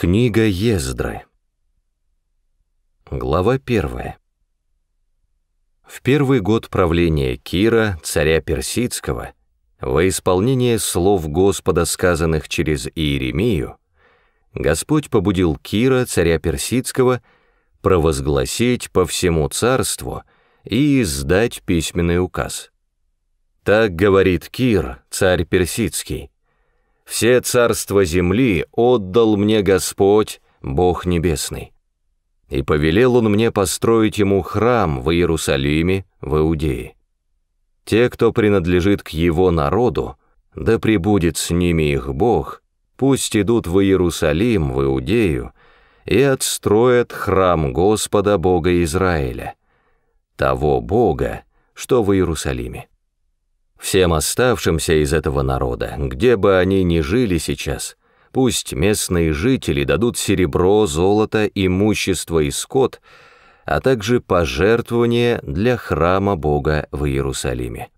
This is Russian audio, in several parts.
Книга Ездры. Глава первая. В первый год правления Кира, царя персидского, во исполнение слов Господа, сказанных через Иеремию, Господь побудил Кира, царя персидского, провозгласить по всему царству и издать письменный указ. Так говорит Кир, царь персидский, все царства земли отдал мне Господь, Бог Небесный. И повелел он мне построить ему храм в Иерусалиме, в Иудее. Те, кто принадлежит к его народу, да пребудет с ними их Бог, пусть идут в Иерусалим, в Иудею, и отстроят храм Господа Бога Израиля, того Бога, что в Иерусалиме всем оставшимся из этого народа, где бы они ни жили сейчас, пусть местные жители дадут серебро, золото, имущество и скот, а также пожертвования для храма Бога в Иерусалиме.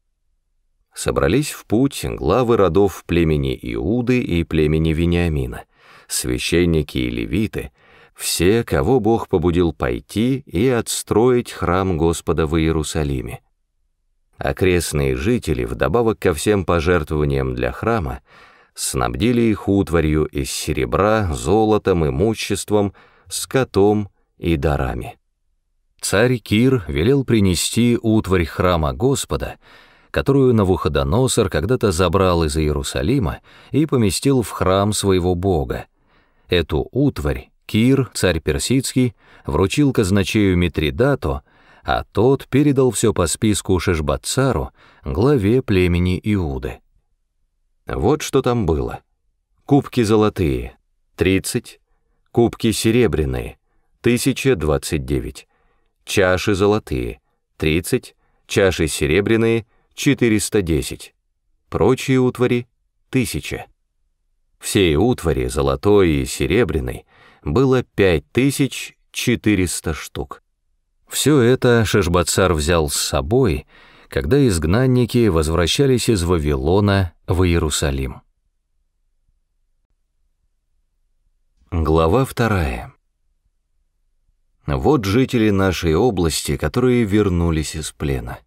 Собрались в путь главы родов племени Иуды и племени Вениамина, священники и левиты, все, кого Бог побудил пойти и отстроить храм Господа в Иерусалиме. Окрестные жители, вдобавок ко всем пожертвованиям для храма, снабдили их утварью из серебра, золотом, имуществом, скотом и дарами. Царь Кир велел принести утварь храма Господа, которую Навуходоносор когда-то забрал из Иерусалима и поместил в храм своего бога. Эту утварь Кир, царь персидский, вручил казначею Митридату, а тот передал все по списку Шишбацару, главе племени Иуды. Вот что там было. Кубки золотые — 30, кубки серебряные — 1029, чаши золотые — 30, чаши серебряные — 410, прочие утвари — 1000. Всей утвари, золотой и серебряной, было 5400 штук. Все это Шешбацар взял с собой, когда изгнанники возвращались из Вавилона в Иерусалим. Глава вторая. Вот жители нашей области, которые вернулись из плена.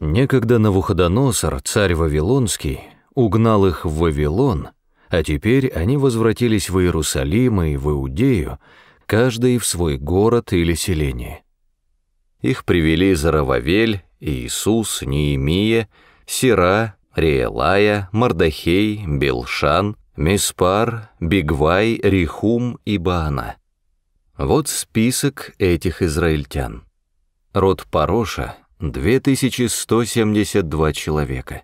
Некогда Навуходоносор, царь Вавилонский, угнал их в Вавилон, а теперь они возвратились в Иерусалим и в Иудею, каждый в свой город или селение. Их привели Зарававель, Иисус, Неемия, Сира, Реелая Мардахей, Белшан, Миспар, Бигвай, Рихум и Баана. Вот список этих израильтян. Род Пароша — 2172 человека.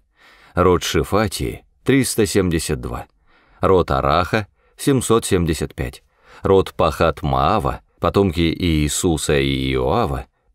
Род Шифатии — 372. Род Араха — 775. Род Пахат Маава, потомки Иисуса и Иоава —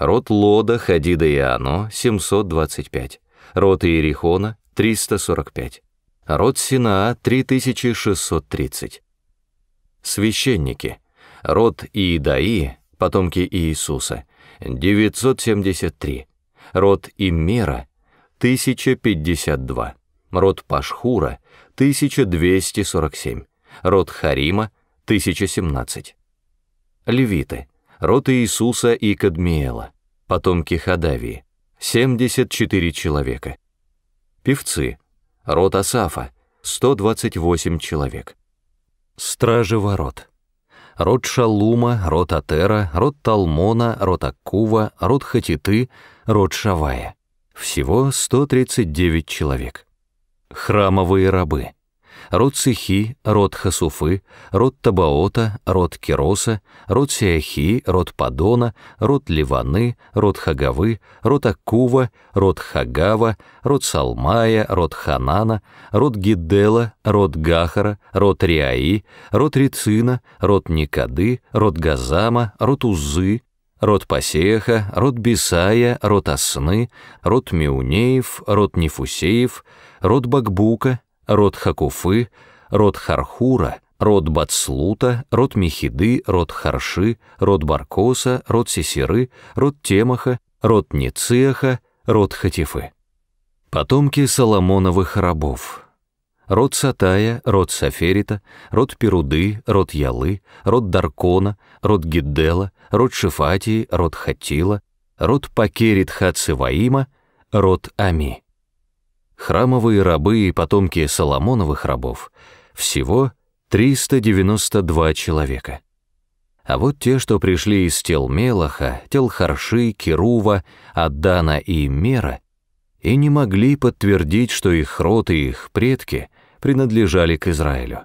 Род Лода, Хадида и Ано — 725. Род Иерихона — 345. Род Синаа — 3630. Священники. Род Иедаи, потомки Иисуса — 973. Род Иммера — 1052. Род Пашхура — 1247. Род Харима — 1017. Левиты — роты Иисуса и Кадмиэла, потомки Хадавии, 74 человека. Певцы, рот Асафа, 128 человек. Стражи ворот. Род Шалума, род Атера, род Талмона, род Аккува, род Хатиты, род Шавая. Всего 139 человек. Храмовые рабы — род Сихи, род Хасуфы, род Табаота, род Кероса, род Сиахи, род Падона, род Ливаны, род Хагавы, род Акува, род Хагава, род Салмая, род Ханана, род Гидела, род Гахара, род Риаи, род Рицина, род Никады, род Газама, род Узы, род Пасеха, род Бисая, род Осны, род Меунеев, род Нефусеев, род Багбука род Хакуфы, род Хархура, род Бацлута, род Мехиды, род Харши, род Баркоса, род Сесиры, род Темаха, род Нициаха, род Хатифы. Потомки Соломоновых рабов. Род Сатая, род Саферита, род Перуды, род Ялы, род Даркона, род Гиддела, род Шифатии, род Хатила, род Пакерит Хацеваима, род Ами храмовые рабы и потомки Соломоновых рабов, всего 392 человека. А вот те, что пришли из тел Мелаха, тел Харши, Керува, Аддана и Мера, и не могли подтвердить, что их род и их предки принадлежали к Израилю.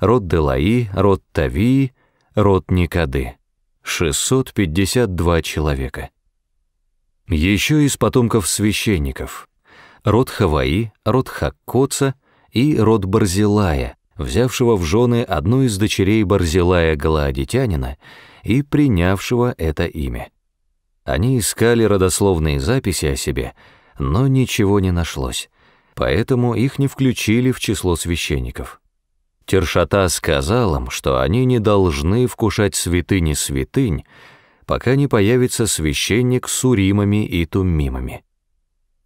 Род Делаи, род Тави, род Никады. 652 человека. Еще из потомков священников — род Хаваи, род Хаккоца и род Барзилая, взявшего в жены одну из дочерей Барзилая Галаадитянина и принявшего это имя. Они искали родословные записи о себе, но ничего не нашлось, поэтому их не включили в число священников. Тершата сказал им, что они не должны вкушать святыни святынь, пока не появится священник с уримами и туммимами.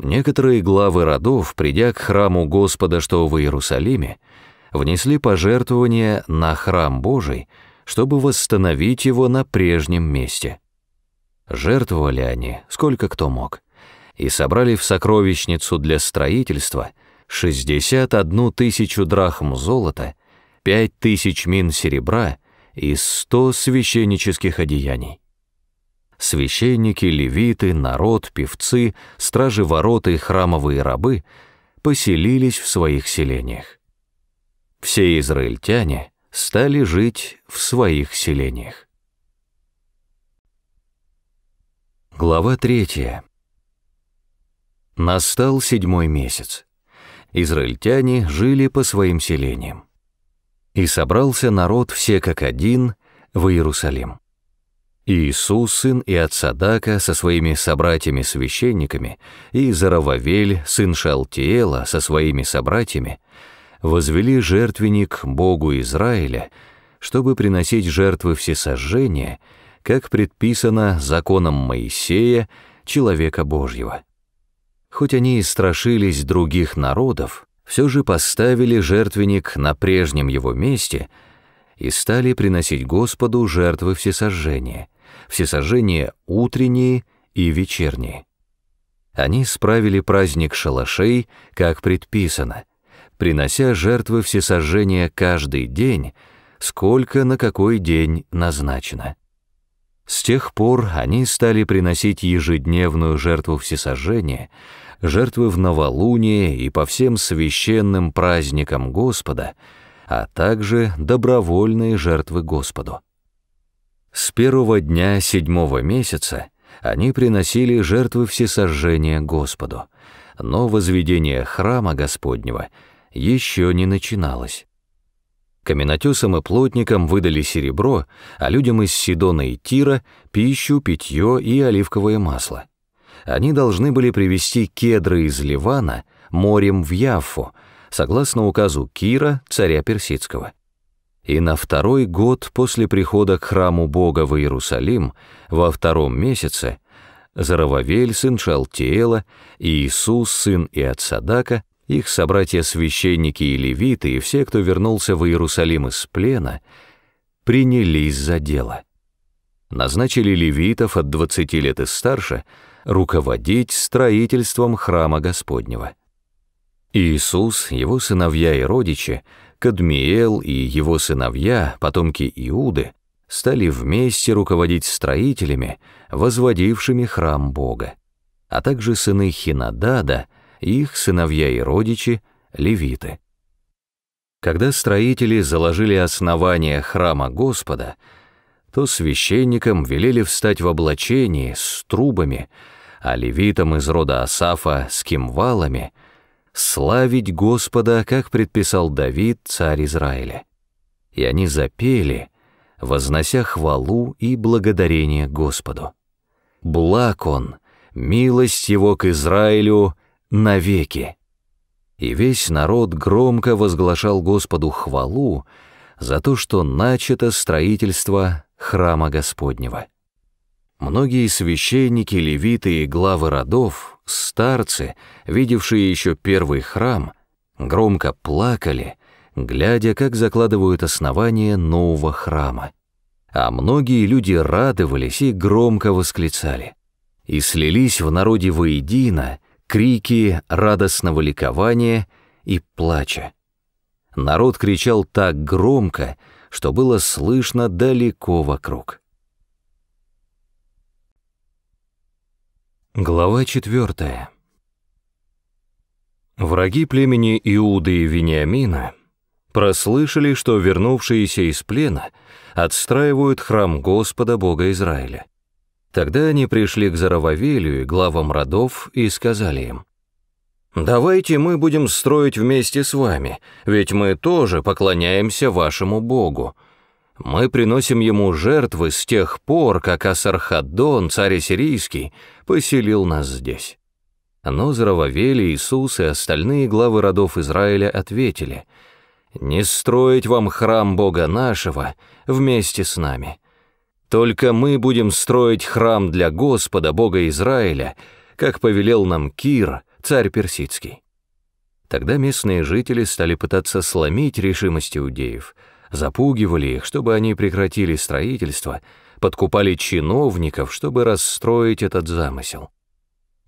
Некоторые главы родов, придя к храму Господа, что в Иерусалиме, внесли пожертвования на храм Божий, чтобы восстановить его на прежнем месте. Жертвовали они, сколько кто мог, и собрали в сокровищницу для строительства 61 тысячу драхм золота, 5 тысяч мин серебра и 100 священнических одеяний священники, левиты, народ, певцы, стражи ворот и храмовые рабы поселились в своих селениях. Все израильтяне стали жить в своих селениях. Глава третья. Настал седьмой месяц. Израильтяне жили по своим селениям. И собрался народ все как один в Иерусалим. Иисус, сын Иоцадака, со своими собратьями-священниками, и Зарававель, сын Шалтиела, со своими собратьями, возвели жертвенник Богу Израиля, чтобы приносить жертвы всесожжения, как предписано законом Моисея, человека Божьего. Хоть они и страшились других народов, все же поставили жертвенник на прежнем его месте и стали приносить Господу жертвы всесожжения — всесожжения утренние и вечерние. Они справили праздник шалашей, как предписано, принося жертвы всесожжения каждый день, сколько на какой день назначено. С тех пор они стали приносить ежедневную жертву всесожжения, жертвы в новолуние и по всем священным праздникам Господа, а также добровольные жертвы Господу. С первого дня седьмого месяца они приносили жертвы всесожжения Господу, но возведение храма Господнего еще не начиналось. Каменотесам и плотникам выдали серебро, а людям из Сидона и Тира — пищу, питье и оливковое масло. Они должны были привезти кедры из Ливана морем в Яффу, согласно указу Кира, царя Персидского. И на второй год после прихода к храму Бога в Иерусалим, во втором месяце, Зарававель, сын Шалтиэла, и Иисус, сын Иотсадака, их собратья-священники и левиты, и все, кто вернулся в Иерусалим из плена, принялись за дело. Назначили левитов от 20 лет и старше руководить строительством храма Господнего. Иисус, его сыновья и родичи Кадмиел и его сыновья, потомки Иуды, стали вместе руководить строителями, возводившими храм Бога, а также сыны Хинадада, их сыновья и родичи, левиты. Когда строители заложили основание храма Господа, то священникам велели встать в облачении с трубами, а левитам из рода Асафа с кимвалами — славить Господа, как предписал Давид, царь Израиля. И они запели, вознося хвалу и благодарение Господу. Благ он, милость его к Израилю навеки. И весь народ громко возглашал Господу хвалу за то, что начато строительство храма Господнего. Многие священники, левиты и главы родов, старцы, видевшие еще первый храм, громко плакали, глядя, как закладывают основание нового храма. А многие люди радовались и громко восклицали. И слились в народе воедино крики радостного ликования и плача. Народ кричал так громко, что было слышно далеко вокруг. Глава 4. Враги племени Иуды и Вениамина прослышали, что вернувшиеся из плена отстраивают храм Господа Бога Израиля. Тогда они пришли к Зарававелию и главам родов и сказали им, «Давайте мы будем строить вместе с вами, ведь мы тоже поклоняемся вашему Богу, мы приносим ему жертвы с тех пор, как Асархаддон, царь сирийский, поселил нас здесь». Но Зарававели, Иисус и остальные главы родов Израиля ответили, «Не строить вам храм Бога нашего вместе с нами. Только мы будем строить храм для Господа, Бога Израиля, как повелел нам Кир, царь персидский». Тогда местные жители стали пытаться сломить решимость иудеев, запугивали их, чтобы они прекратили строительство, подкупали чиновников, чтобы расстроить этот замысел.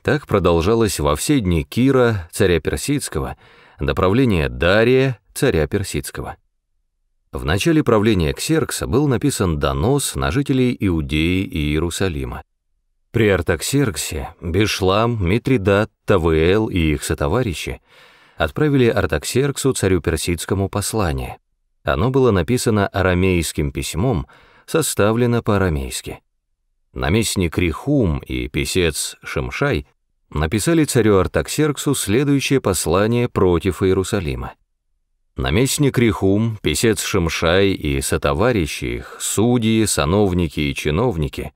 Так продолжалось во все дни Кира, царя персидского, до правления Дария, царя персидского. В начале правления Ксеркса был написан донос на жителей Иудеи и Иерусалима. При Артаксерксе Бишлам, Митридат, Тавел и их сотоварищи отправили Артаксерксу, царю персидскому, послание. Оно было написано арамейским письмом, составлено по-арамейски. Наместник Рихум и писец Шемшай написали царю Артаксерксу следующее послание против Иерусалима. Наместник Рихум, писец Шемшай и сотоварищи их, судьи, сановники и чиновники,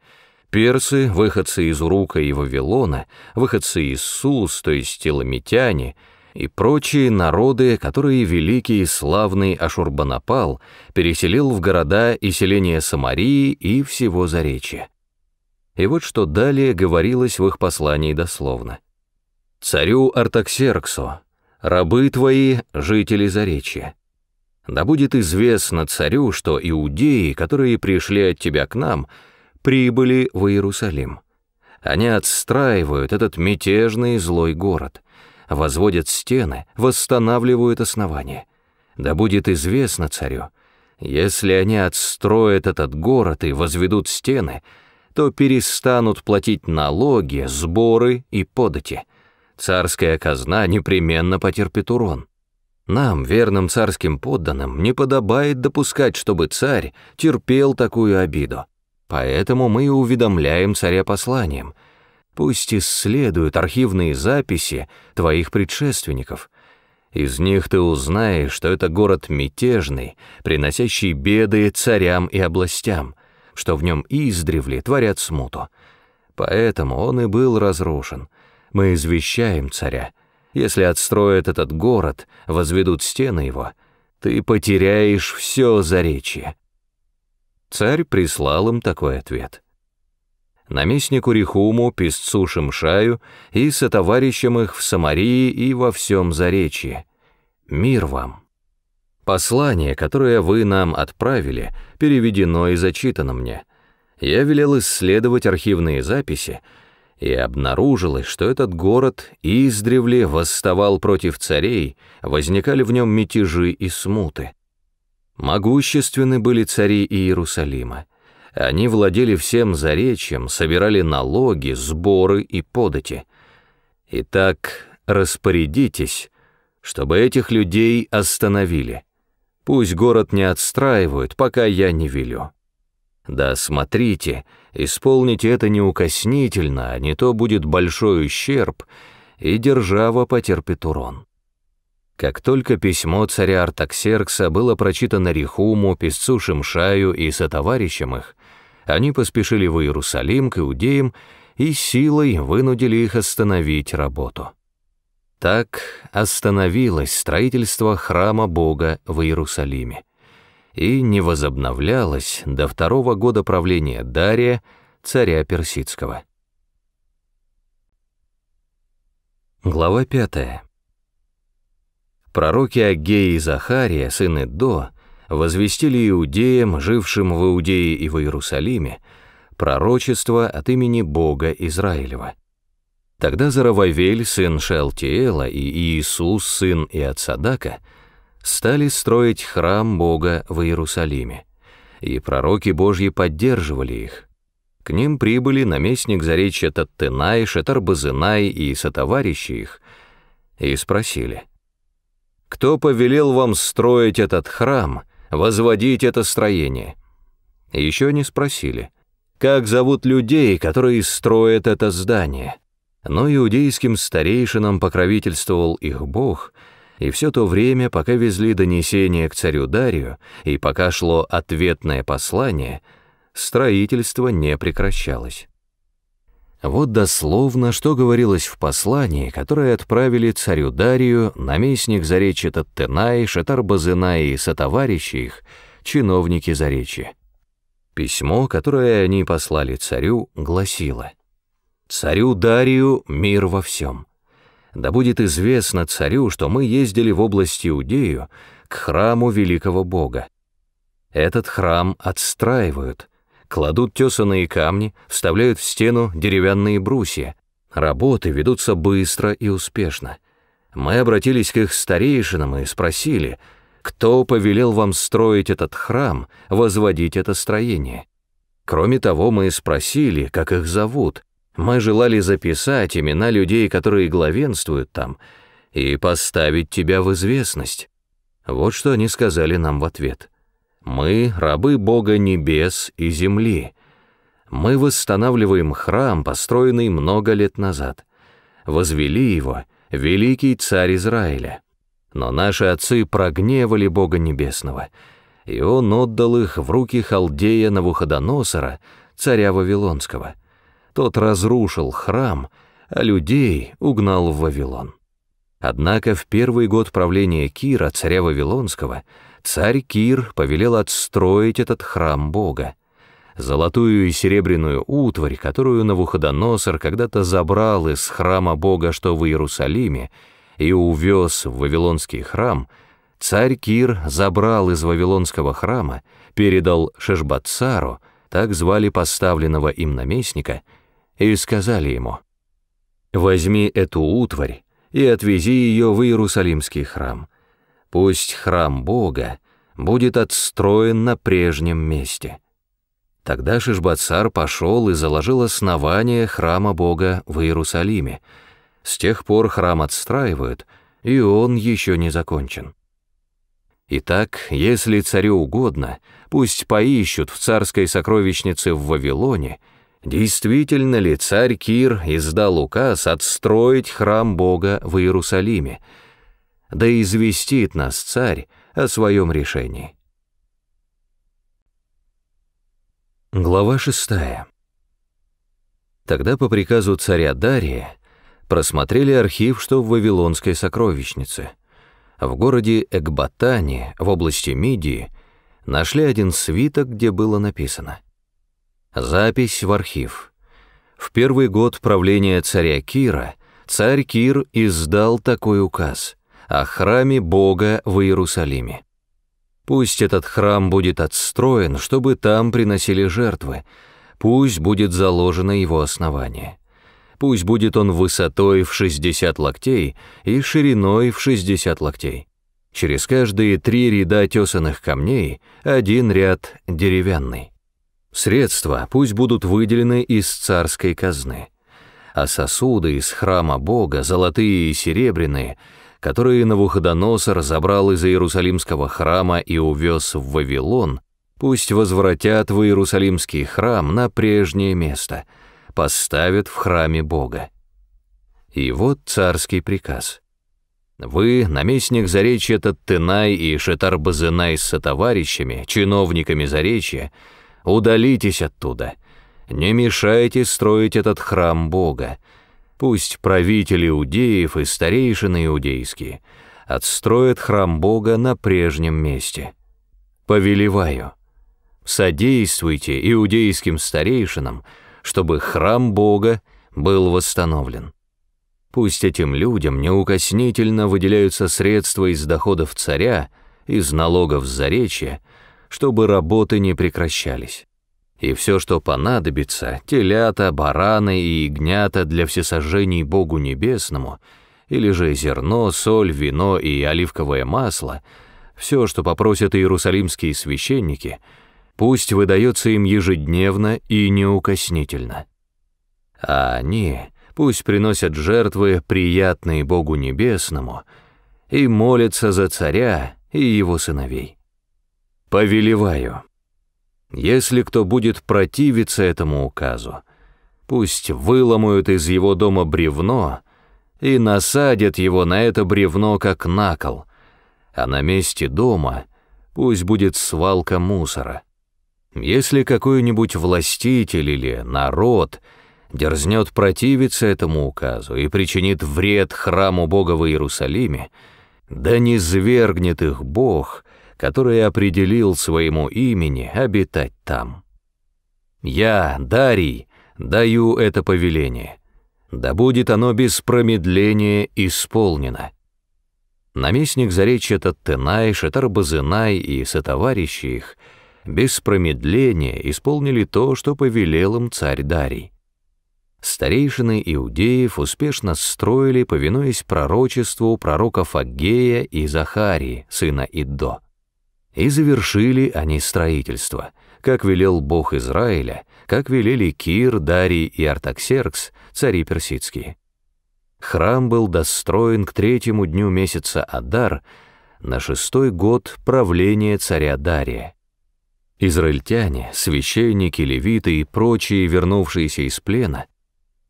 персы, выходцы из Урука и Вавилона, выходцы из Сус, то есть теломитяне — и прочие народы, которые великий и славный Ашурбанапал переселил в города и селения Самарии и всего Заречья. И вот что далее говорилось в их послании дословно. «Царю Артаксерксу, рабы твои, жители Заречья, да будет известно царю, что иудеи, которые пришли от тебя к нам, прибыли в Иерусалим. Они отстраивают этот мятежный злой город» возводят стены, восстанавливают основания. Да будет известно царю, если они отстроят этот город и возведут стены, то перестанут платить налоги, сборы и подати. Царская казна непременно потерпит урон. Нам, верным царским подданным, не подобает допускать, чтобы царь терпел такую обиду. Поэтому мы уведомляем царя посланием — Пусть исследуют архивные записи твоих предшественников. Из них ты узнаешь, что это город мятежный, приносящий беды царям и областям, что в нем издревле творят смуту. Поэтому он и был разрушен. Мы извещаем царя. Если отстроят этот город, возведут стены его, ты потеряешь все заречье». Царь прислал им такой ответ — наместнику Рихуму, песцу Шимшаю и сотоварищам их в Самарии и во всем Заречье. Мир вам! Послание, которое вы нам отправили, переведено и зачитано мне. Я велел исследовать архивные записи, и обнаружилось, что этот город издревле восставал против царей, возникали в нем мятежи и смуты. Могущественны были цари Иерусалима. Они владели всем заречьем, собирали налоги, сборы и подати. Итак, распорядитесь, чтобы этих людей остановили. Пусть город не отстраивают, пока я не велю. Да смотрите, исполните это неукоснительно, а не то будет большой ущерб, и держава потерпит урон. Как только письмо царя Артаксеркса было прочитано Рихуму, песцу Шимшаю и сотоварищам их, они поспешили в Иерусалим к иудеям и силой вынудили их остановить работу. Так остановилось строительство храма Бога в Иерусалиме и не возобновлялось до второго года правления Дария, царя персидского. Глава 5. Пророки Агея и Захария, сыны До, возвестили иудеям, жившим в Иудее и в Иерусалиме, пророчество от имени Бога Израилева. Тогда Зарававель, сын Шалтиэла, и Иисус, сын Иоцадака, стали строить храм Бога в Иерусалиме, и пророки Божьи поддерживали их. К ним прибыли наместник заречья Таттенай, Шатарбазынай и сотоварищи их, и спросили, «Кто повелел вам строить этот храм, возводить это строение. Еще не спросили, как зовут людей, которые строят это здание. Но иудейским старейшинам покровительствовал их Бог, и все то время, пока везли донесение к царю Дарию и пока шло ответное послание, строительство не прекращалось. Вот дословно, что говорилось в послании, которое отправили царю Дарию, наместник Заречи Таттенай, Шатар-Базынай и сотоварищи их, чиновники Заречи. Письмо, которое они послали царю, гласило «Царю Дарию мир во всем. Да будет известно царю, что мы ездили в область Иудею к храму великого Бога. Этот храм отстраивают, Кладут тесанные камни, вставляют в стену деревянные брусья. Работы ведутся быстро и успешно. Мы обратились к их старейшинам и спросили, кто повелел вам строить этот храм, возводить это строение. Кроме того, мы спросили, как их зовут. Мы желали записать имена людей, которые главенствуют там, и поставить тебя в известность. Вот что они сказали нам в ответ. Мы — рабы Бога небес и земли. Мы восстанавливаем храм, построенный много лет назад. Возвели его великий царь Израиля. Но наши отцы прогневали Бога Небесного, и он отдал их в руки халдея Навуходоносора, царя Вавилонского. Тот разрушил храм, а людей угнал в Вавилон. Однако в первый год правления Кира, царя Вавилонского, царь Кир повелел отстроить этот храм Бога, золотую и серебряную утварь, которую Навуходоносор когда-то забрал из храма Бога, что в Иерусалиме, и увез в Вавилонский храм, царь Кир забрал из Вавилонского храма, передал Шешбатцару, так звали поставленного им наместника, и сказали ему, «Возьми эту утварь и отвези ее в Иерусалимский храм, Пусть храм Бога будет отстроен на прежнем месте. Тогда Шишбацар пошел и заложил основание храма Бога в Иерусалиме. С тех пор храм отстраивают, и он еще не закончен. Итак, если царю угодно, пусть поищут в царской сокровищнице в Вавилоне, действительно ли царь Кир издал указ отстроить храм Бога в Иерусалиме, да известит нас царь о своем решении. Глава 6. Тогда по приказу царя Дария просмотрели архив, что в Вавилонской сокровищнице. В городе Экбатане, в области Мидии, нашли один свиток, где было написано «Запись в архив. В первый год правления царя Кира царь Кир издал такой указ — о храме Бога в Иерусалиме. Пусть этот храм будет отстроен, чтобы там приносили жертвы, пусть будет заложено его основание. Пусть будет он высотой в 60 локтей и шириной в 60 локтей. Через каждые три ряда тесанных камней один ряд деревянный. Средства пусть будут выделены из царской казны, а сосуды из храма Бога, золотые и серебряные — которые Навуходоносор забрал из Иерусалимского храма и увез в Вавилон, пусть возвратят в Иерусалимский храм на прежнее место, поставят в храме Бога. И вот царский приказ. Вы, наместник Заречья Таттенай и Шетарбазынай базынай с сотоварищами, чиновниками Заречья, удалитесь оттуда. Не мешайте строить этот храм Бога, Пусть правители иудеев и старейшины иудейские отстроят храм Бога на прежнем месте. Повелеваю, содействуйте иудейским старейшинам, чтобы храм Бога был восстановлен. Пусть этим людям неукоснительно выделяются средства из доходов царя, из налогов заречья, чтобы работы не прекращались и все, что понадобится, телята, бараны и ягнята для всесожжений Богу Небесному, или же зерно, соль, вино и оливковое масло, все, что попросят иерусалимские священники, пусть выдается им ежедневно и неукоснительно. А они пусть приносят жертвы, приятные Богу Небесному, и молятся за царя и его сыновей. Повелеваю, если кто будет противиться этому указу, пусть выломают из его дома бревно и насадят его на это бревно как на кол, а на месте дома пусть будет свалка мусора. Если какой-нибудь властитель или народ дерзнет противиться этому указу и причинит вред храму Бога в Иерусалиме, да не звергнет их Бог — который определил своему имени обитать там. Я, Дарий, даю это повеление. Да будет оно без промедления исполнено. Наместник заречья Таттенай, Шатарбазынай и сотоварищи их без промедления исполнили то, что повелел им царь Дарий. Старейшины иудеев успешно строили, повинуясь пророчеству пророков Агея и Захарии, сына Иддо. И завершили они строительство, как велел бог Израиля, как велели Кир, Дарий и Артаксеркс, цари персидские. Храм был достроен к третьему дню месяца Адар, на шестой год правления царя Дария. Израильтяне, священники, левиты и прочие, вернувшиеся из плена,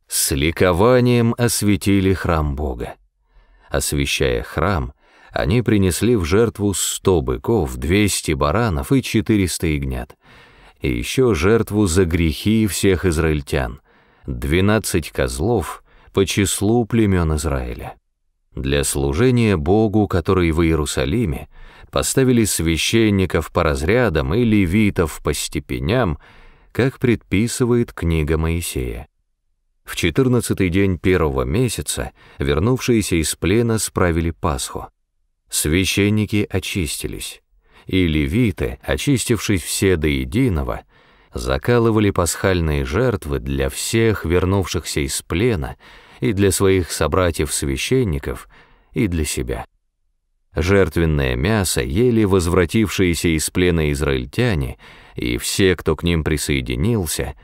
с ликованием осветили храм Бога. Освещая храм, они принесли в жертву сто быков, двести баранов и четыреста ягнят. И еще жертву за грехи всех израильтян, двенадцать козлов по числу племен Израиля. Для служения Богу, который в Иерусалиме, поставили священников по разрядам и левитов по степеням, как предписывает книга Моисея. В четырнадцатый день первого месяца вернувшиеся из плена справили Пасху. Священники очистились, и левиты, очистившись все до единого, закалывали пасхальные жертвы для всех вернувшихся из плена и для своих собратьев-священников, и для себя. Жертвенное мясо ели возвратившиеся из плена израильтяне и все, кто к ним присоединился,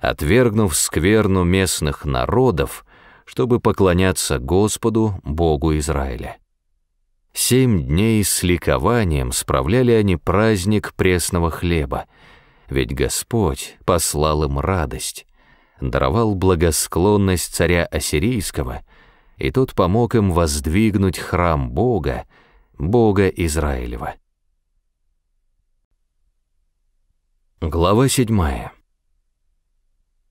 отвергнув скверну местных народов, чтобы поклоняться Господу, Богу Израиля. Семь дней с ликованием справляли они праздник пресного хлеба, ведь Господь послал им радость, даровал благосклонность царя Ассирийского, и тот помог им воздвигнуть храм Бога, Бога Израилева. Глава 7.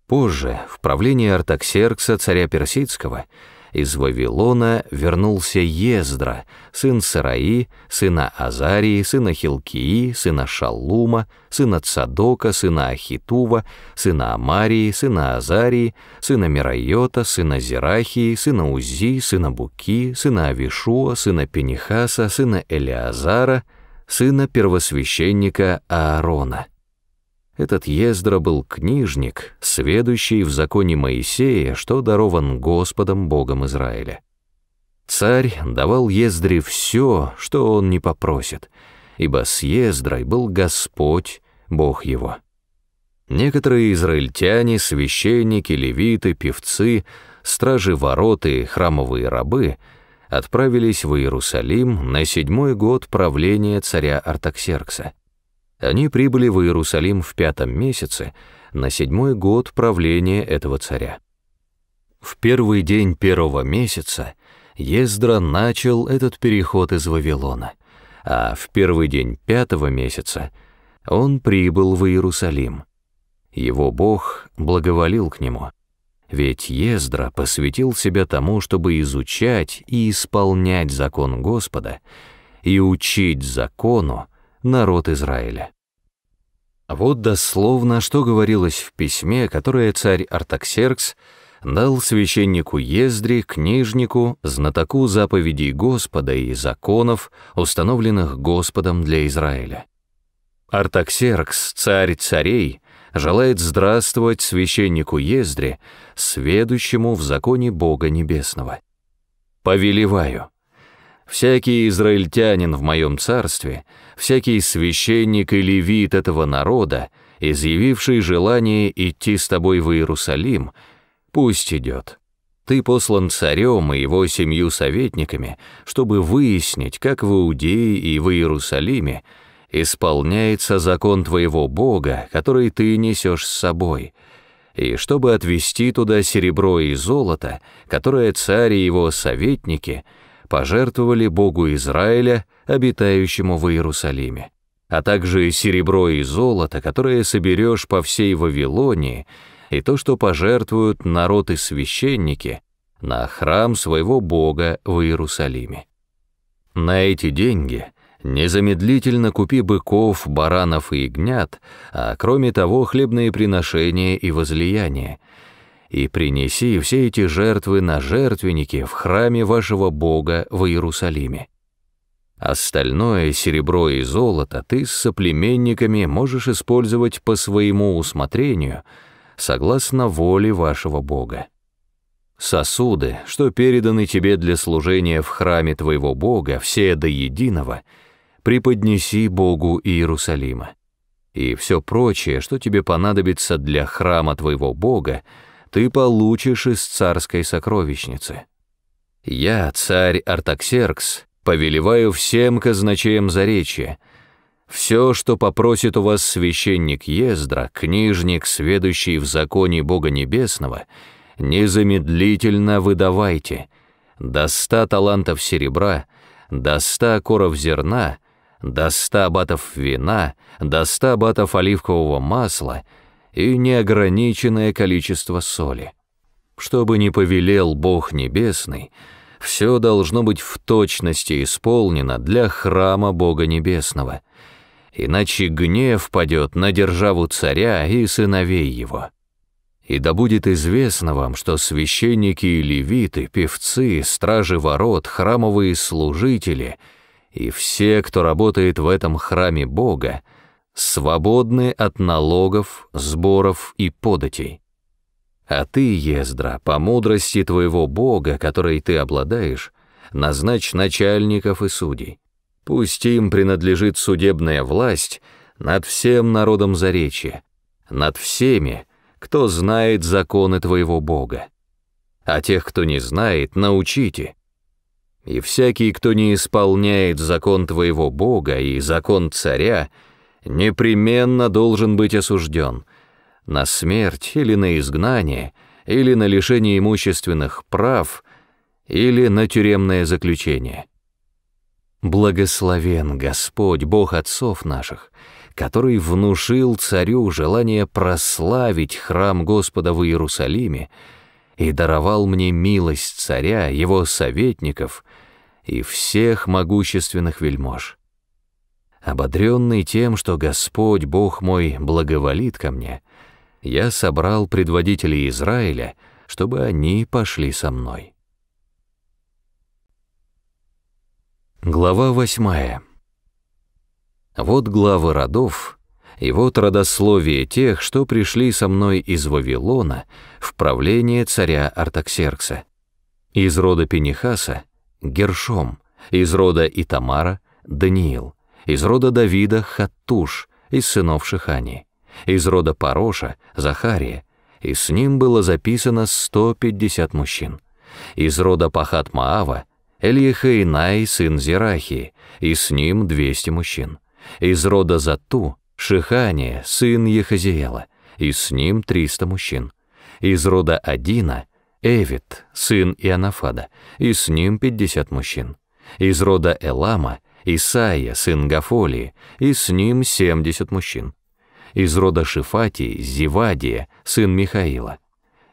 Позже, в правлении Артаксеркса, царя Персидского, из Вавилона вернулся Ездра, сын Сараи, сына Азарии, сына Хилкии, сына Шаллума, сына Цадока, сына Ахитува, сына Амарии, сына Азарии, сына Мирайота, сына Зирахии, сына Узи, сына Буки, сына Авишуа, сына Пенихаса, сына Элиазара, сына первосвященника Аарона. Этот Ездра был книжник, сведущий в законе Моисея, что дарован Господом Богом Израиля. Царь давал Ездре все, что он не попросит, ибо с Ездрой был Господь, Бог его. Некоторые израильтяне, священники, левиты, певцы, стражи вороты, храмовые рабы отправились в Иерусалим на седьмой год правления царя Артаксеркса. Они прибыли в Иерусалим в пятом месяце, на седьмой год правления этого царя. В первый день первого месяца Ездра начал этот переход из Вавилона, а в первый день пятого месяца он прибыл в Иерусалим. Его Бог благоволил к нему, ведь Ездра посвятил себя тому, чтобы изучать и исполнять закон Господа и учить закону, народ Израиля. Вот дословно, что говорилось в письме, которое царь Артаксеркс дал священнику Ездри, книжнику, знатоку заповедей Господа и законов, установленных Господом для Израиля. Артаксеркс, царь царей, желает здравствовать священнику Ездри, сведущему в законе Бога Небесного. «Повелеваю, Всякий израильтянин в моем царстве, всякий священник и левит этого народа, изъявивший желание идти с тобой в Иерусалим, пусть идет. Ты послан царем и его семью советниками, чтобы выяснить, как в Иудее и в Иерусалиме исполняется закон твоего Бога, который ты несешь с собой, и чтобы отвести туда серебро и золото, которое царь и его советники — пожертвовали Богу Израиля, обитающему в Иерусалиме, а также серебро и золото, которое соберешь по всей Вавилонии, и то, что пожертвуют народ и священники на храм своего Бога в Иерусалиме. На эти деньги незамедлительно купи быков, баранов и ягнят, а кроме того хлебные приношения и возлияния, и принеси все эти жертвы на жертвенники в храме вашего Бога в Иерусалиме. Остальное серебро и золото ты с соплеменниками можешь использовать по своему усмотрению, согласно воле вашего Бога. Сосуды, что переданы тебе для служения в храме твоего Бога, все до единого, преподнеси Богу Иерусалима. И все прочее, что тебе понадобится для храма твоего Бога, — ты получишь из царской сокровищницы. Я, царь Артаксеркс, повелеваю всем казначеям заречья. Все, что попросит у вас священник Ездра, книжник, сведущий в законе Бога Небесного, незамедлительно выдавайте до ста талантов серебра, до ста коров зерна, до ста батов вина, до ста батов оливкового масла — и неограниченное количество соли. Чтобы не повелел Бог Небесный, все должно быть в точности исполнено для храма Бога Небесного, иначе гнев падет на державу царя и сыновей его. И да будет известно вам, что священники и левиты, певцы, стражи ворот, храмовые служители и все, кто работает в этом храме Бога, свободны от налогов, сборов и податей. А ты, Ездра, по мудрости твоего Бога, которой ты обладаешь, назначь начальников и судей. Пусть им принадлежит судебная власть над всем народом Заречья, над всеми, кто знает законы твоего Бога. А тех, кто не знает, научите. И всякий, кто не исполняет закон твоего Бога и закон царя, — непременно должен быть осужден на смерть или на изгнание, или на лишение имущественных прав, или на тюремное заключение. Благословен Господь, Бог отцов наших, который внушил царю желание прославить храм Господа в Иерусалиме и даровал мне милость царя, его советников и всех могущественных вельмож. Ободренный тем, что Господь, Бог мой, благоволит ко мне, я собрал предводителей Израиля, чтобы они пошли со мной. Глава восьмая. Вот главы родов, и вот родословие тех, что пришли со мной из Вавилона в правление царя Артаксеркса. Из рода Пенихаса — Гершом, из рода Итамара — Даниил — из рода Давида — Хаттуш, из сынов Шихани, из рода Пароша — Захария, и с ним было записано 150 мужчин, из рода Пахат-Маава — Эльехейнай, сын Зирахи, и с ним 200 мужчин, из рода Зату — Шихания, сын Ехазиэла, и с ним 300 мужчин, из рода Адина — Эвид, сын Иоаннафада, и с ним 50 мужчин, из рода Элама — Исаия, сын Гафолии, и с ним семьдесят мужчин. Из рода Шифатии, Зевадия, сын Михаила,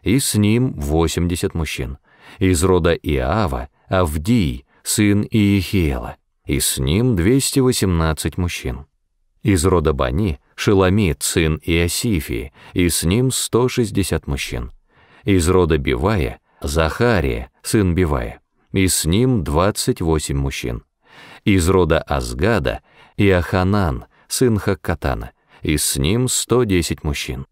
и с ним восемьдесят мужчин. Из рода Иава, Авдий, сын Иехиела, и с ним двести восемнадцать мужчин. Из рода Бани, Шеламид, сын Иосифии, и с ним сто шестьдесят мужчин. Из рода Бивая, Захария, сын Бивая, и с ним двадцать восемь мужчин из рода Азгада, и Аханан, сын Хаккатана, и с ним 110 мужчин.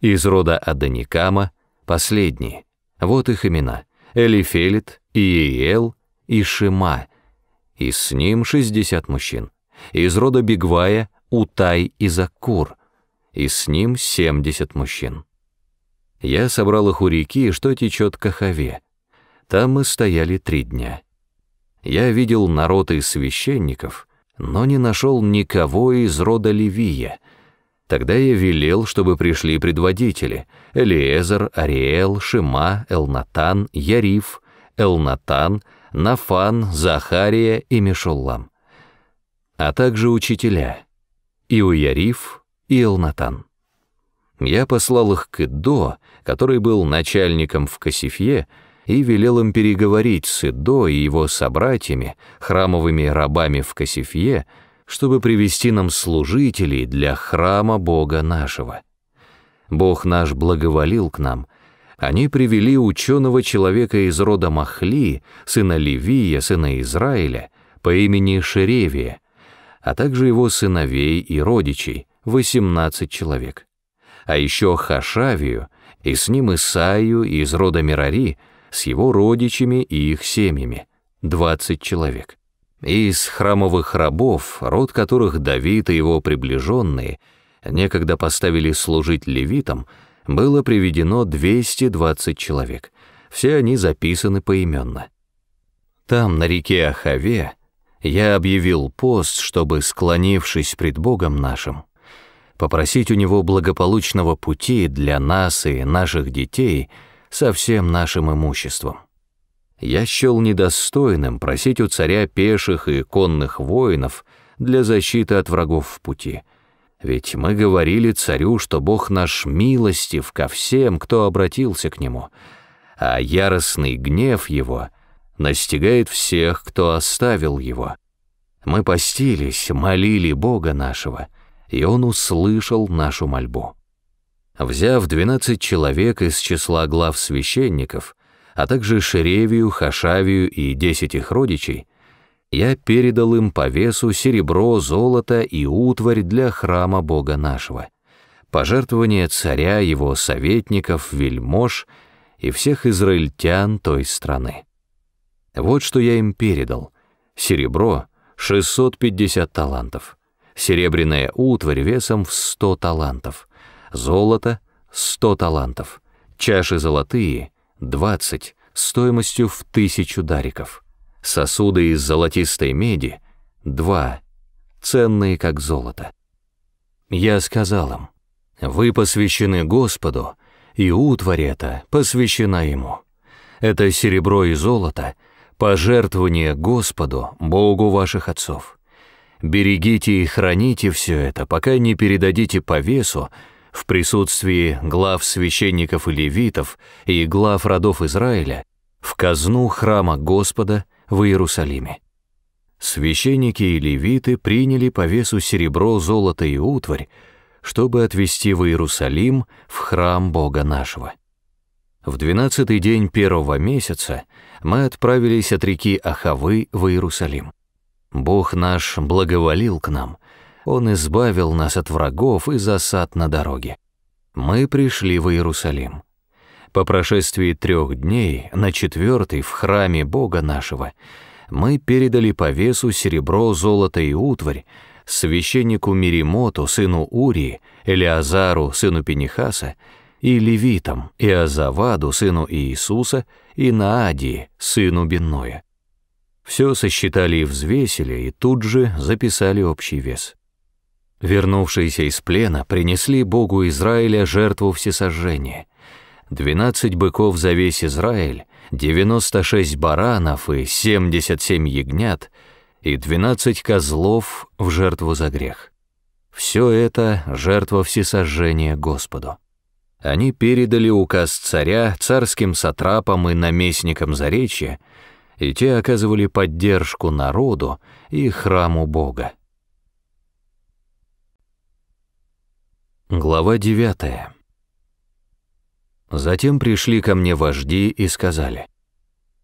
Из рода Аданикама — последние. Вот их имена — Элифелит, Иеел и Шима, и с ним 60 мужчин. Из рода Бигвая — Утай и Закур, и с ним 70 мужчин. Я собрал их у реки, что течет к Ахаве. Там мы стояли три дня. Я видел народ из священников, но не нашел никого из рода Левия. Тогда я велел, чтобы пришли предводители — Элиезер, Ариэл, Шима, Элнатан, Яриф, Элнатан, Нафан, Захария и Мешуллам, а также учителя — Иуяриф и Элнатан. Я послал их к Идо, который был начальником в Касифье, и велел им переговорить с Идо и его собратьями, храмовыми рабами в Кассифье, чтобы привести нам служителей для храма Бога нашего. Бог наш благоволил к нам. Они привели ученого человека из рода Махли, сына Левия, сына Израиля, по имени Шеревия, а также его сыновей и родичей, 18 человек. А еще Хашавию, и с ним Исаию из рода Мирари, с его родичами и их семьями, 20 человек. Из храмовых рабов, род которых Давид и его приближенные некогда поставили служить левитам, было приведено 220 человек. Все они записаны поименно. Там, на реке Ахаве, я объявил пост, чтобы, склонившись пред Богом нашим, попросить у Него благополучного пути для нас и наших детей — со всем нашим имуществом. Я счел недостойным просить у царя пеших и конных воинов для защиты от врагов в пути, ведь мы говорили царю, что Бог наш милостив ко всем, кто обратился к нему, а яростный гнев его настигает всех, кто оставил его. Мы постились, молили Бога нашего, и он услышал нашу мольбу взяв 12 человек из числа глав священников, а также Шеревию, Хашавию и десять их родичей, я передал им по весу серебро, золото и утварь для храма Бога нашего, пожертвования царя, его советников, вельмож и всех израильтян той страны. Вот что я им передал. Серебро — 650 талантов, серебряная утварь весом в 100 талантов, золото — 100 талантов, чаши золотые — 20, стоимостью в тысячу дариков, сосуды из золотистой меди — 2, ценные как золото. Я сказал им, «Вы посвящены Господу, и утварь эта посвящена Ему. Это серебро и золото — пожертвование Господу, Богу ваших отцов». Берегите и храните все это, пока не передадите по весу, в присутствии глав священников и левитов и глав родов Израиля в казну храма Господа в Иерусалиме. Священники и левиты приняли по весу серебро, золото и утварь, чтобы отвезти в Иерусалим в храм Бога нашего. В двенадцатый день первого месяца мы отправились от реки Ахавы в Иерусалим. Бог наш благоволил к нам — он избавил нас от врагов и засад на дороге. Мы пришли в Иерусалим. По прошествии трех дней, на четвертый в храме Бога нашего, мы передали по весу серебро, золото и утварь священнику Миримоту, сыну Урии, Элиазару, сыну Пенихаса, и левитам, и Азаваду, сыну Иисуса, и Наадии, сыну Бенноя. Все сосчитали и взвесили, и тут же записали общий вес. Вернувшиеся из плена принесли Богу Израиля жертву всесожжения. Двенадцать быков за весь Израиль, девяносто шесть баранов и семьдесят семь ягнят, и двенадцать козлов в жертву за грех. Все это — жертва всесожжения Господу. Они передали указ царя царским сатрапам и наместникам Заречья, и те оказывали поддержку народу и храму Бога. Глава 9. Затем пришли ко мне вожди и сказали,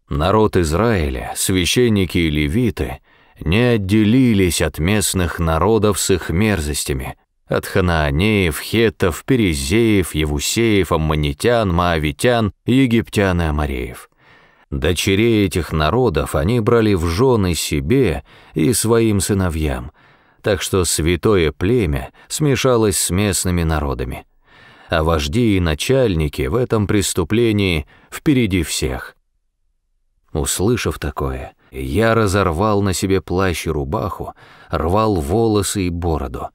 «Народ Израиля, священники и левиты, не отделились от местных народов с их мерзостями, от ханаанеев, хеттов, перезеев, евусеев, аммонитян, маавитян, египтян и амореев. Дочерей этих народов они брали в жены себе и своим сыновьям, так что святое племя смешалось с местными народами. А вожди и начальники в этом преступлении впереди всех. Услышав такое, я разорвал на себе плащ и рубаху, рвал волосы и бороду.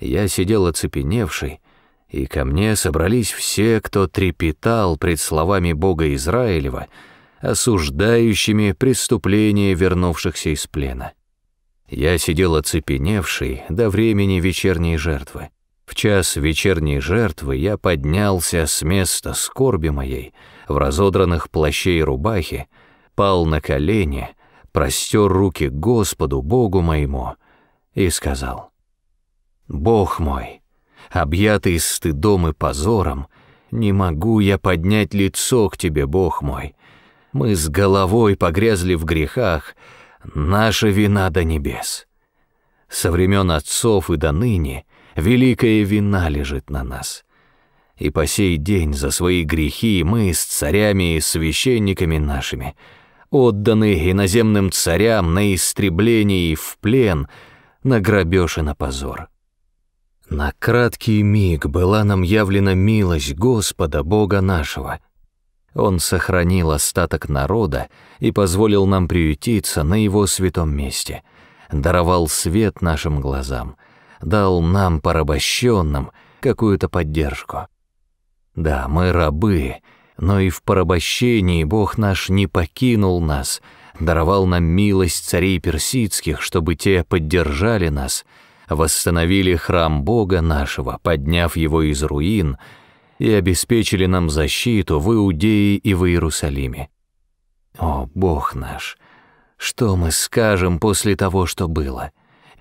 Я сидел оцепеневший, и ко мне собрались все, кто трепетал пред словами Бога Израилева, осуждающими преступления вернувшихся из плена. Я сидел оцепеневший до времени вечерней жертвы. В час вечерней жертвы я поднялся с места скорби моей, в разодранных плаще и рубахе, пал на колени, простер руки Господу, Богу моему, и сказал, «Бог мой, объятый стыдом и позором, не могу я поднять лицо к Тебе, Бог мой. Мы с головой погрязли в грехах, наша вина до небес. Со времен отцов и до ныне великая вина лежит на нас. И по сей день за свои грехи мы с царями и священниками нашими отданы иноземным царям на истребление и в плен, на грабеж и на позор. На краткий миг была нам явлена милость Господа Бога нашего — он сохранил остаток народа и позволил нам приютиться на его святом месте, даровал свет нашим глазам, дал нам, порабощенным, какую-то поддержку. Да, мы рабы, но и в порабощении Бог наш не покинул нас, даровал нам милость царей персидских, чтобы те поддержали нас, восстановили храм Бога нашего, подняв его из руин — и обеспечили нам защиту в Иудее и в Иерусалиме. О, Бог наш, что мы скажем после того, что было?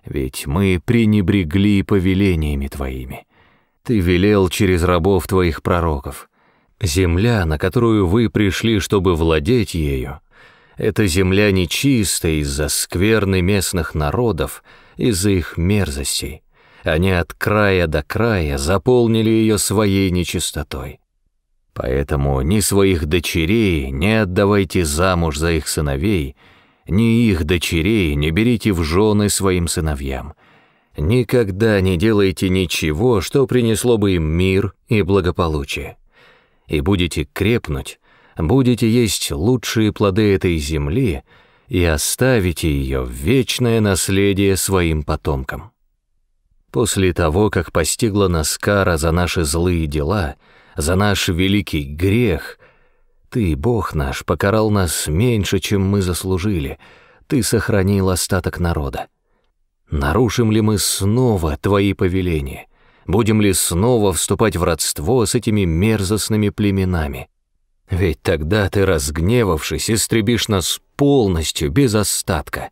Ведь мы пренебрегли повелениями Твоими. Ты велел через рабов Твоих пророков. Земля, на которую вы пришли, чтобы владеть ею, эта земля нечиста из-за скверны местных народов, из-за их мерзостей. Они от края до края заполнили ее своей нечистотой. Поэтому ни своих дочерей не отдавайте замуж за их сыновей, ни их дочерей не берите в жены своим сыновьям. Никогда не делайте ничего, что принесло бы им мир и благополучие. И будете крепнуть, будете есть лучшие плоды этой земли и оставите ее в вечное наследие своим потомкам. После того, как постигла нас кара за наши злые дела, за наш великий грех, Ты, Бог наш, покарал нас меньше, чем мы заслужили, Ты сохранил остаток народа. Нарушим ли мы снова Твои повеления? Будем ли снова вступать в родство с этими мерзостными племенами? Ведь тогда Ты, разгневавшись, истребишь нас полностью, без остатка.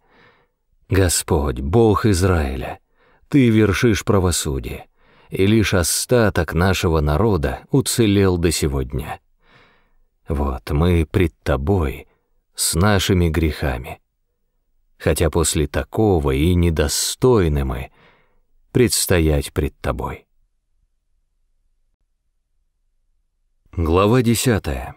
Господь, Бог Израиля, — ты вершишь правосудие, и лишь остаток нашего народа уцелел до сегодня. Вот мы пред тобой с нашими грехами. Хотя после такого и недостойны мы предстоять пред тобой. Глава десятая.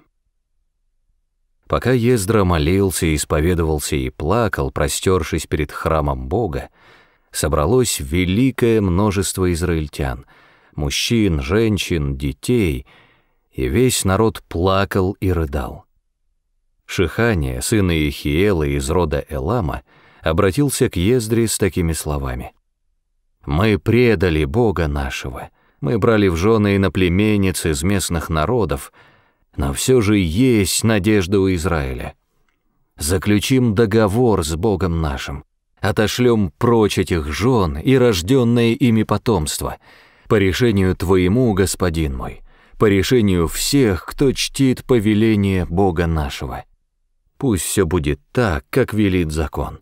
Пока Ездра молился, исповедовался и плакал, простершись перед храмом Бога, собралось великое множество израильтян — мужчин, женщин, детей, и весь народ плакал и рыдал. Шихания, сын Иехиэла из рода Элама, обратился к Ездре с такими словами. «Мы предали Бога нашего, мы брали в жены иноплеменниц из местных народов, но все же есть надежда у Израиля. Заключим договор с Богом нашим, отошлем прочь этих жен и рожденное ими потомство, по решению Твоему, Господин мой, по решению всех, кто чтит повеление Бога нашего. Пусть все будет так, как велит закон.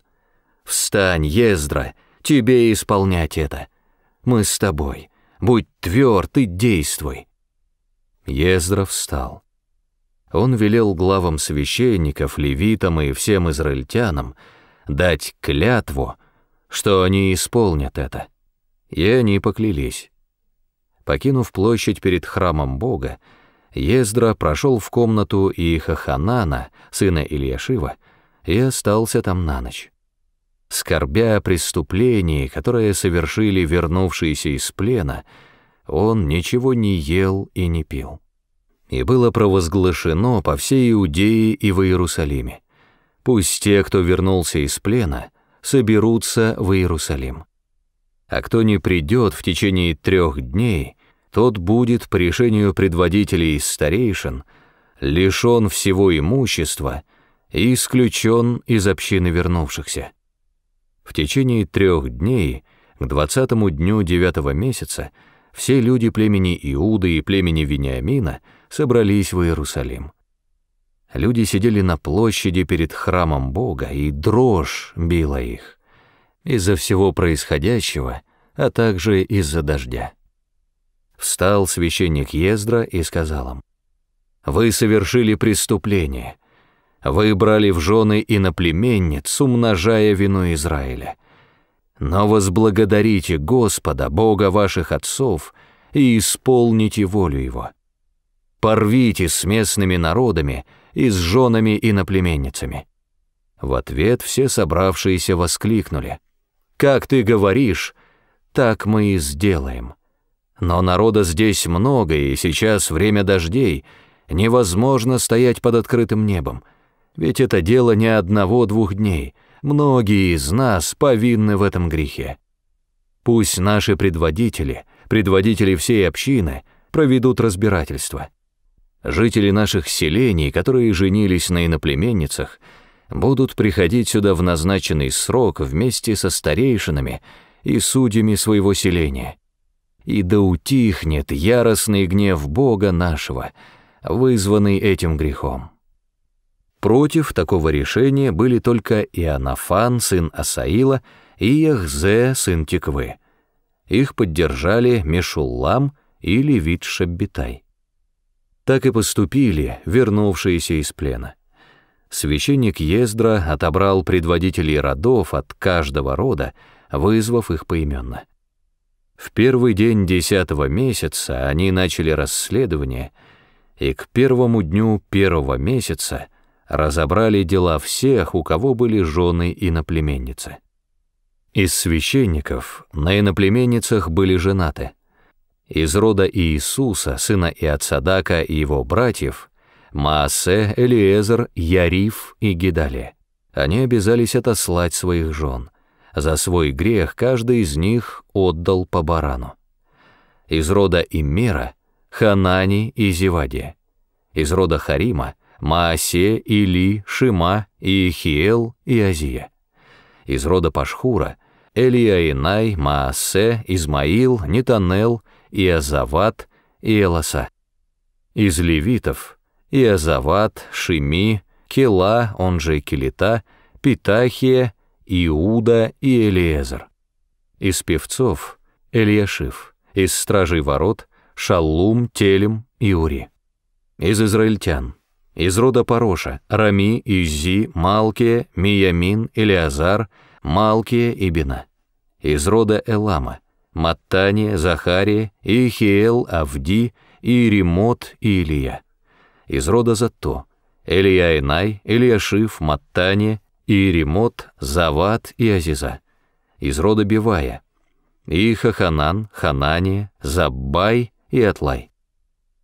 Встань, Ездра, тебе исполнять это. Мы с тобой, будь тверд и действуй. Ездра встал. Он велел главам священников, левитам и всем израильтянам, дать клятву, что они исполнят это. И они поклялись. Покинув площадь перед храмом Бога, Ездра прошел в комнату Ихаханана, сына Ильяшива, и остался там на ночь. Скорбя о преступлении, которое совершили вернувшиеся из плена, он ничего не ел и не пил. И было провозглашено по всей Иудее и в Иерусалиме. Пусть те, кто вернулся из плена, соберутся в Иерусалим. А кто не придет в течение трех дней, тот будет по решению предводителей и старейшин лишен всего имущества и исключен из общины вернувшихся. В течение трех дней, к двадцатому дню девятого месяца, все люди племени Иуды и племени Вениамина собрались в Иерусалим. Люди сидели на площади перед храмом Бога, и дрожь била их из-за всего происходящего, а также из-за дождя. Встал священник Ездра и сказал им, «Вы совершили преступление. Вы брали в жены и иноплеменниц, умножая вину Израиля. Но возблагодарите Господа, Бога ваших отцов, и исполните волю Его. Порвите с местными народами — и с женами и наплеменницами. В ответ все собравшиеся воскликнули. «Как ты говоришь, так мы и сделаем. Но народа здесь много, и сейчас время дождей. Невозможно стоять под открытым небом. Ведь это дело не одного-двух дней. Многие из нас повинны в этом грехе. Пусть наши предводители, предводители всей общины, проведут разбирательство. Жители наших селений, которые женились на иноплеменницах, будут приходить сюда в назначенный срок вместе со старейшинами и судьями своего селения. И да утихнет яростный гнев Бога нашего, вызванный этим грехом. Против такого решения были только Иоаннафан, сын Асаила, и Яхзе, сын Тиквы. Их поддержали Мешуллам и Левит Шаббитай. Так и поступили вернувшиеся из плена. Священник Ездра отобрал предводителей родов от каждого рода, вызвав их поименно. В первый день десятого месяца они начали расследование, и к первому дню первого месяца разобрали дела всех, у кого были жены иноплеменницы. Из священников на иноплеменницах были женаты — из рода Иисуса, сына Иоцадака и его братьев, Маасе, Элиезер, Яриф и Гидали. Они обязались отослать своих жен. За свой грех каждый из них отдал по барану. Из рода Иммера — Ханани и Зевади. Из рода Харима — Маасе, Или, Шима, Иехиел и Азия. Из рода Пашхура — Элия Инай, Маасе, Измаил, Нетанел — Иозават, Элоса. Из левитов – Иозават, Шими, Кела, он же Келита, Питахия, Иуда и Элиезер. Из певцов – Элиашив, из стражей ворот – Шаллум, Телем и Ури. Из израильтян – из рода Пороша, Рами, Изи, Малкия, Миямин, Илиазар, Малкия и Бина. Из рода Элама, Маттани, Захария, Ихиел, Авди, Иеремот и Илия. Из рода Зато, Илия Инай, Илияшиф, Маттане, Иеремот, Зават и Азиза. Из рода Бивая, Иха, Ханан, Ханания, Заббай и Атлай.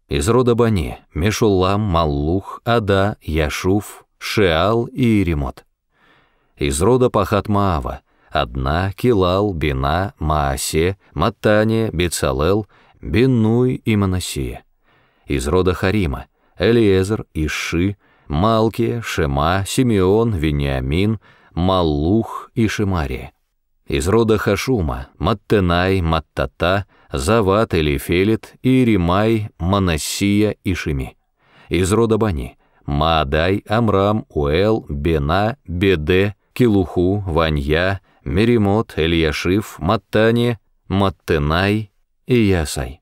Из рода Бани, Мешулам, Маллух, Ада, Яшуф, Шеал и Иеремот. Из рода Пахатмаава. Маава, Одна, Килал, Бина, Маасе, Матане, Бецалел, Бинуй и Манасия. Из рода Харима, Элиезер, Иши, Малкия, Шема, Симеон, Вениамин, Малух и Шимария. Из рода Хашума, Маттенай, Маттата, Зават, Элифелет, Иеремай, Манасия и Шими. Из рода Бани, Маадай, Амрам, Уэл, Бена, Беде, Килуху, Ванья, Меримот, Эльяшиф, Маттани, Маттенай и Ясай.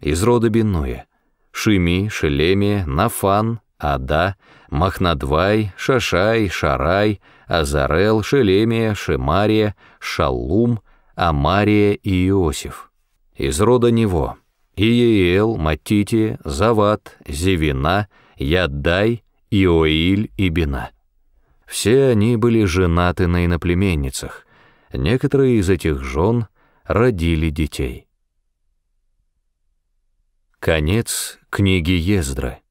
Из рода Бенуя. Шими, Шелемия, Нафан, Ада, Махнадвай, Шашай, Шарай, Азарел, Шелемия, Шемария, Шалум, Амария и Иосиф. Из рода него Иеел, Матити, Зават, Зевина, Яддай, Иоиль и Бина. Все они были женаты на иноплеменницах, Некоторые из этих жен родили детей. Конец книги Ездры.